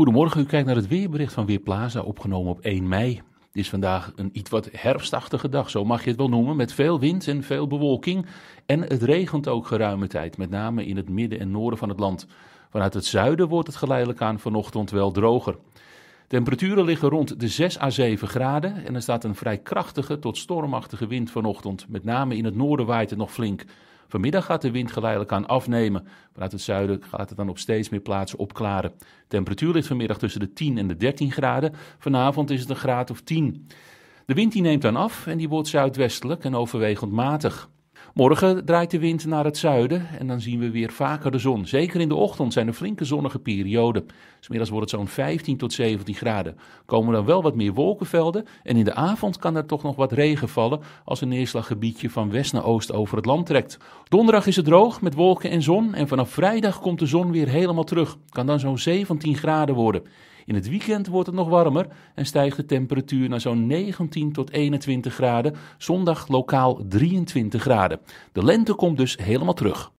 Goedemorgen, u kijkt naar het weerbericht van Weerplaza, opgenomen op 1 mei. Het is vandaag een iets wat herfstachtige dag, zo mag je het wel noemen, met veel wind en veel bewolking. En het regent ook geruime tijd, met name in het midden en noorden van het land. Vanuit het zuiden wordt het geleidelijk aan vanochtend wel droger. Temperaturen liggen rond de 6 à 7 graden en er staat een vrij krachtige tot stormachtige wind vanochtend. Met name in het noorden waait het nog flink. Vanmiddag gaat de wind geleidelijk aan afnemen. Vanuit het zuiden gaat het dan op steeds meer plaatsen opklaren. De temperatuur ligt vanmiddag tussen de 10 en de 13 graden. Vanavond is het een graad of 10. De wind die neemt dan af en die wordt zuidwestelijk en overwegend matig. Morgen draait de wind naar het zuiden en dan zien we weer vaker de zon. Zeker in de ochtend zijn er flinke zonnige perioden. Smiddags wordt het zo'n 15 tot 17 graden. Komen dan wel wat meer wolkenvelden en in de avond kan er toch nog wat regen vallen als een neerslaggebiedje van west naar oost over het land trekt. Donderdag is het droog met wolken en zon en vanaf vrijdag komt de zon weer helemaal terug. Kan dan zo'n 17 graden worden. In het weekend wordt het nog warmer en stijgt de temperatuur naar zo'n 19 tot 21 graden. Zondag lokaal 23 graden. De lente komt dus helemaal terug.